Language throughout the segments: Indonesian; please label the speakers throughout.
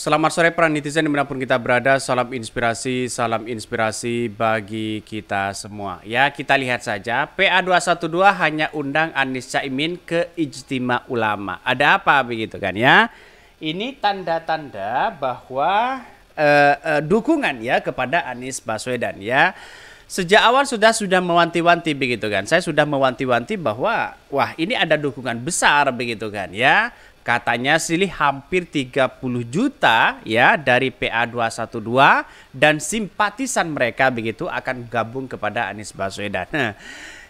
Speaker 1: Selamat sore peran netizen dimanapun kita berada, salam inspirasi, salam inspirasi bagi kita semua. Ya kita lihat saja, PA212 hanya undang Anies Caimin ke Ijtima Ulama. Ada apa begitu kan ya? Ini tanda-tanda bahwa eh, eh, dukungan ya kepada Anies Baswedan ya. Sejak awal sudah sudah mewanti-wanti begitu kan. Saya sudah mewanti-wanti bahwa wah ini ada dukungan besar begitu kan ya Katanya silih hampir 30 juta ya dari PA212 dan simpatisan mereka begitu akan gabung kepada Anies Baswedan. Nah,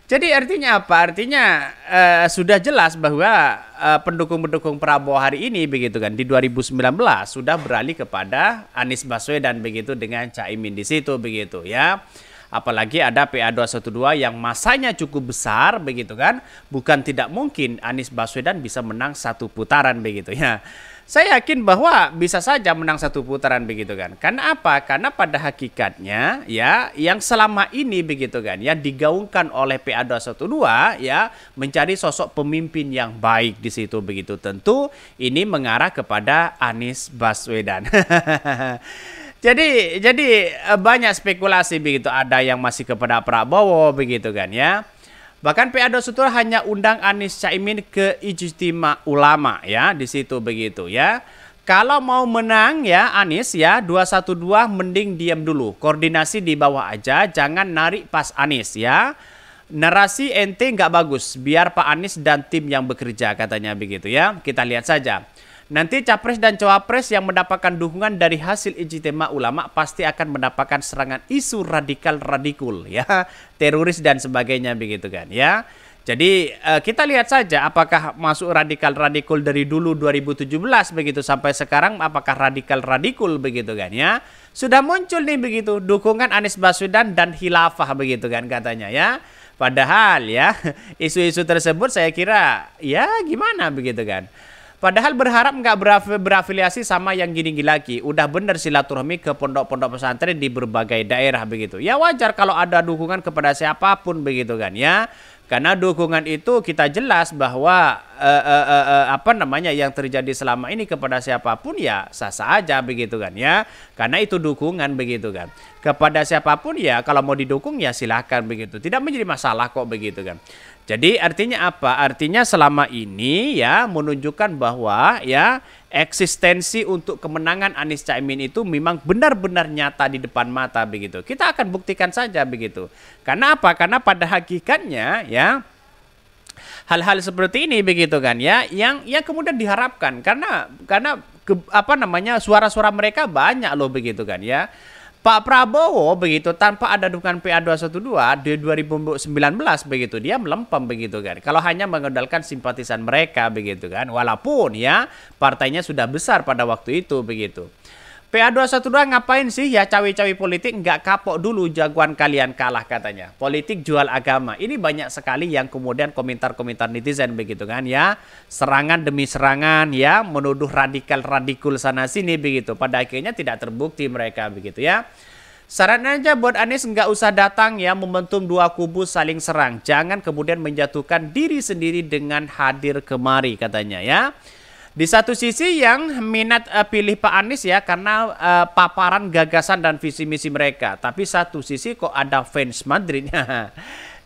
Speaker 1: jadi artinya apa? Artinya eh, sudah jelas bahwa eh, pendukung-pendukung eh, Prabowo hari ini begitu kan di 2019 sudah beralih kepada Anies Baswedan begitu dengan Caimin di situ begitu ya. Apalagi ada PA212 yang masanya cukup besar begitu kan. Bukan tidak mungkin Anies Baswedan bisa menang satu putaran begitu ya. Saya yakin bahwa bisa saja menang satu putaran begitu kan. Karena apa? Karena pada hakikatnya ya yang selama ini begitu kan yang digaungkan oleh PA212 ya mencari sosok pemimpin yang baik di situ begitu. Tentu ini mengarah kepada Anies Baswedan. Jadi jadi eh, banyak spekulasi begitu ada yang masih kepada Prabowo begitu kan ya. Bahkan PA Dosutur hanya undang Anies Caimin ke ijtima ulama ya di situ begitu ya. Kalau mau menang ya Anies ya 212 mending diam dulu. Koordinasi di bawah aja jangan narik pas Anies ya. Narasi ente nggak bagus biar Pak Anies dan tim yang bekerja katanya begitu ya. Kita lihat saja. Nanti capres dan cawapres yang mendapatkan dukungan dari hasil ijtima ulama pasti akan mendapatkan serangan isu radikal radikul ya, teroris dan sebagainya begitu kan ya. Jadi eh, kita lihat saja apakah masuk radikal radikul dari dulu 2017 begitu sampai sekarang apakah radikal radikul begitu kan ya. Sudah muncul nih begitu dukungan Anies Baswedan dan Hilafah begitu kan katanya ya. Padahal ya isu-isu tersebut saya kira ya gimana begitu kan. Padahal berharap nggak berafiliasi sama yang gini-gini lagi. Udah bener silaturahmi ke pondok-pondok pesantren di berbagai daerah begitu. Ya wajar kalau ada dukungan kepada siapapun begitu kan ya. Karena dukungan itu kita jelas bahwa uh, uh, uh, uh, apa namanya yang terjadi selama ini kepada siapapun ya sah-sah aja begitu kan ya. Karena itu dukungan begitu kan kepada siapapun ya kalau mau didukung ya silahkan begitu. Tidak menjadi masalah kok begitu kan. Jadi artinya apa? Artinya selama ini ya menunjukkan bahwa ya eksistensi untuk kemenangan Anies Caimin itu memang benar-benar nyata di depan mata begitu. Kita akan buktikan saja begitu. Karena apa? Karena pada hakikatnya ya hal-hal seperti ini begitu kan ya yang yang kemudian diharapkan karena karena ke, apa namanya suara-suara mereka banyak loh begitu kan ya Pak Prabowo begitu tanpa ada dukungan PA212 di 2019 begitu dia melempem begitu kan. Kalau hanya mengandalkan simpatisan mereka begitu kan. Walaupun ya partainya sudah besar pada waktu itu begitu pa 212 ngapain sih ya cawi-cawi politik nggak kapok dulu jagoan kalian kalah katanya. Politik jual agama. Ini banyak sekali yang kemudian komentar-komentar netizen begitu kan ya. Serangan demi serangan ya menuduh radikal-radikul sana sini begitu. Pada akhirnya tidak terbukti mereka begitu ya. Saran aja buat Anies nggak usah datang ya momentum dua kubu saling serang. Jangan kemudian menjatuhkan diri sendiri dengan hadir kemari katanya ya. Di satu sisi yang minat uh, pilih Pak Anies ya karena uh, paparan gagasan dan visi misi mereka. Tapi satu sisi kok ada fans Madrid.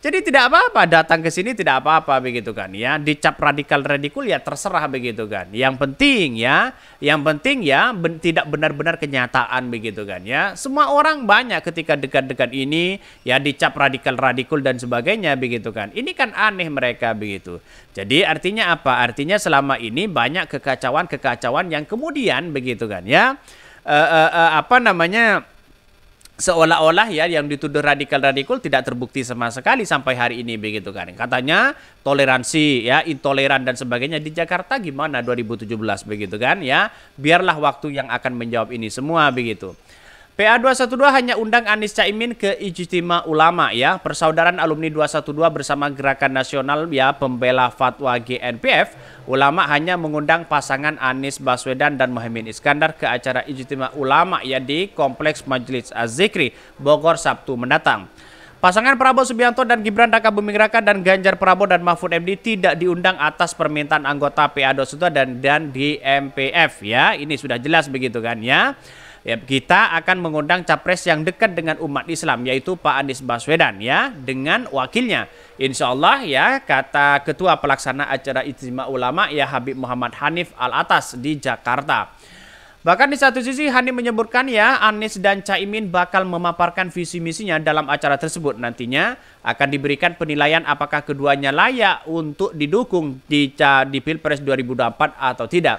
Speaker 1: Jadi tidak apa-apa datang ke sini tidak apa-apa begitu kan ya. Dicap radikal radikul ya terserah begitu kan. Yang penting ya, yang penting ya ben, tidak benar-benar kenyataan begitu kan ya. Semua orang banyak ketika dekat-dekat ini ya dicap radikal radikul dan sebagainya begitu kan. Ini kan aneh mereka begitu. Jadi artinya apa? Artinya selama ini banyak kekacauan-kekacauan yang kemudian begitu kan ya. Uh, uh, uh, apa namanya? seolah-olah ya yang dituduh radikal-radikal tidak terbukti sama sekali sampai hari ini begitu kan. Katanya toleransi ya, intoleran dan sebagainya di Jakarta gimana 2017 begitu kan ya. Biarlah waktu yang akan menjawab ini semua begitu. PA212 hanya undang Anies Caimin ke Ijtima Ulama ya. Persaudaraan Alumni 212 bersama Gerakan Nasional ya Pembela Fatwa GNPF. Ulama hanya mengundang pasangan Anies Baswedan dan Mohaimin Iskandar ke acara Ijtima Ulama ya di Kompleks Majelis azikri Bogor Sabtu mendatang. Pasangan Prabowo Subianto dan Gibran Raka Buming Raka dan Ganjar Prabowo dan Mahfud MD tidak diundang atas permintaan anggota PA212 dan dan MPF ya. Ini sudah jelas begitu kan ya. Ya, kita akan mengundang capres yang dekat dengan umat Islam yaitu Pak Anies Baswedan ya dengan wakilnya. Insya Allah ya kata Ketua Pelaksana Acara Ijtima Ulama ya Habib Muhammad Hanif Al Atas di Jakarta. Bahkan di satu sisi Hani menyebutkan ya Anies dan Caimin bakal memaparkan visi misinya dalam acara tersebut nantinya akan diberikan penilaian apakah keduanya layak untuk didukung di di Pilpres 2024 atau tidak.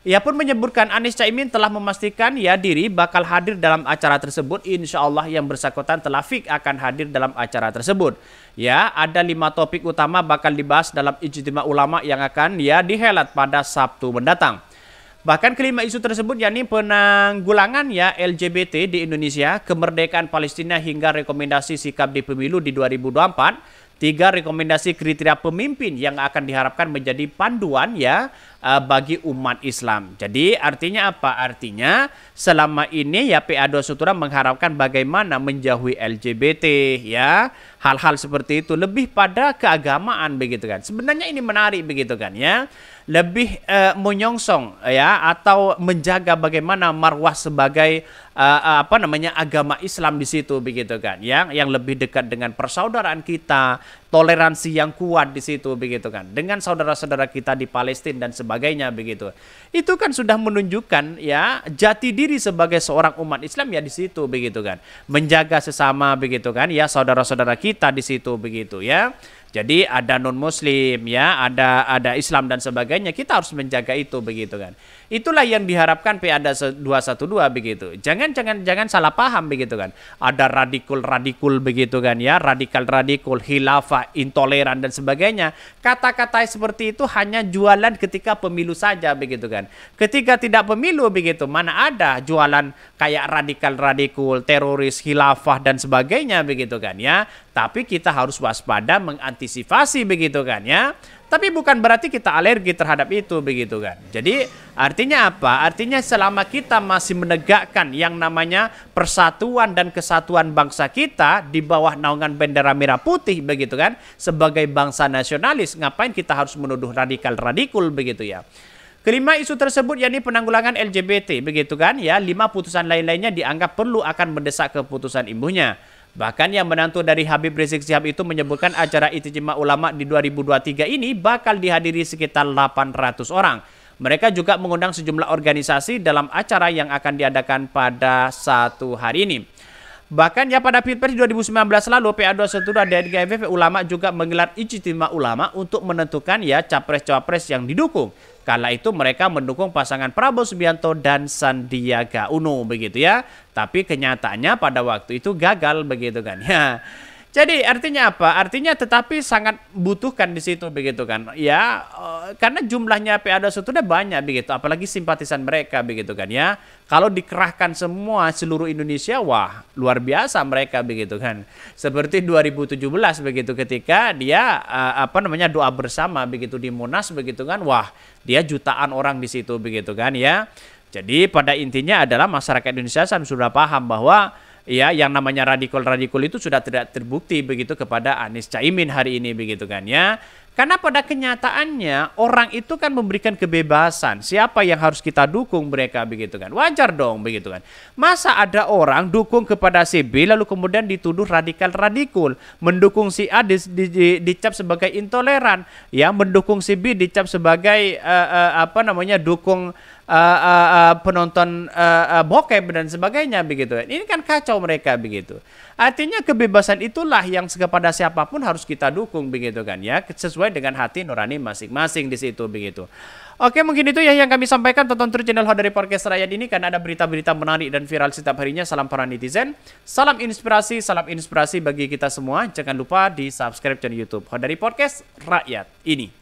Speaker 1: Ia pun menyebutkan Anies Caimin telah memastikan ya diri bakal hadir dalam acara tersebut. Insya Allah yang bersangkutan telah fik akan hadir dalam acara tersebut. Ya, ada lima topik utama bakal dibahas dalam ijtima ulama yang akan ya dihelat pada Sabtu mendatang. Bahkan kelima isu tersebut yakni penanggulangan ya LGBT di Indonesia, kemerdekaan Palestina hingga rekomendasi sikap di pemilu di 2024, Tiga rekomendasi kriteria pemimpin yang akan diharapkan menjadi panduan ya eh, bagi umat Islam. Jadi artinya apa? Artinya selama ini ya PA 213 mengharapkan bagaimana menjauhi LGBT ya. Hal-hal seperti itu lebih pada keagamaan begitu kan. Sebenarnya ini menarik begitu kan ya lebih uh, menyongsong ya atau menjaga bagaimana marwah sebagai uh, apa namanya agama Islam di situ begitu kan yang yang lebih dekat dengan persaudaraan kita toleransi yang kuat di situ begitu kan dengan saudara-saudara kita di Palestina dan sebagainya begitu itu kan sudah menunjukkan ya jati diri sebagai seorang umat Islam ya di situ begitu kan menjaga sesama begitu kan ya saudara-saudara kita di situ begitu ya jadi ada non muslim ya, ada ada Islam dan sebagainya. Kita harus menjaga itu begitu kan. Itulah yang diharapkan PADA 212 begitu. Jangan jangan jangan salah paham begitu kan. Ada radikul-radikul begitu kan ya, radikal-radikul, khilafah, intoleran dan sebagainya. Kata-kata seperti itu hanya jualan ketika pemilu saja begitu kan. Ketika tidak pemilu begitu, mana ada jualan kayak radikal-radikul, teroris, hilafah dan sebagainya begitu kan ya. Tapi kita harus waspada mengantisipasi begitu kan ya. Tapi bukan berarti kita alergi terhadap itu begitu kan. Jadi artinya apa? Artinya selama kita masih menegakkan yang namanya persatuan dan kesatuan bangsa kita di bawah naungan bendera merah putih begitu kan. Sebagai bangsa nasionalis ngapain kita harus menuduh radikal-radikul begitu ya. Kelima isu tersebut yakni penanggulangan LGBT begitu kan ya. Lima putusan lain-lainnya dianggap perlu akan mendesak keputusan imbuhnya. Bahkan yang menantu dari Habib Rizik Sihab itu menyebutkan acara Itijma Ulama di 2023 ini bakal dihadiri sekitar 800 orang. Mereka juga mengundang sejumlah organisasi dalam acara yang akan diadakan pada satu hari ini. Bahkan ya pada Pilpres 2019 lalu pa 212 dari GFF ulama juga menggelar ijtima ulama untuk menentukan ya capres-cawapres yang didukung. Kala itu mereka mendukung pasangan Prabowo Subianto dan Sandiaga Uno begitu ya. Tapi kenyataannya pada waktu itu gagal begitu kan ya. Jadi artinya apa? Artinya tetapi sangat butuhkan di situ begitu kan. Ya eh, karena jumlahnya PA2 sudah banyak begitu, apalagi simpatisan mereka begitu kan ya. Kalau dikerahkan semua seluruh Indonesia wah luar biasa mereka begitu kan. Seperti 2017 begitu ketika dia eh, apa namanya doa bersama begitu di Monas begitu kan. Wah, dia jutaan orang di situ begitu kan ya. Jadi pada intinya adalah masyarakat Indonesia sudah paham bahwa ya yang namanya radikal radikal itu sudah tidak terbukti begitu kepada Anies Caimin hari ini begitu kan ya karena pada kenyataannya orang itu kan memberikan kebebasan. Siapa yang harus kita dukung mereka begitu kan? Wajar dong begitu kan. Masa ada orang dukung kepada si B lalu kemudian dituduh radikal radikul, mendukung si A di, di, di, dicap sebagai intoleran, ya mendukung si B dicap sebagai uh, uh, apa namanya dukung uh, uh, uh, penonton uh, uh, bokep dan sebagainya begitu. kan Ini kan kacau mereka begitu. Artinya kebebasan itulah yang kepada siapapun harus kita dukung begitu kan ya sesuai sesuai dengan hati nurani masing-masing di situ begitu. Oke, mungkin itu ya yang kami sampaikan tonton terus channel How dari Podcast Rakyat ini karena ada berita-berita menarik dan viral setiap harinya. Salam para netizen, salam inspirasi, salam inspirasi bagi kita semua. Jangan lupa di subscribe channel YouTube How dari Podcast Rakyat ini.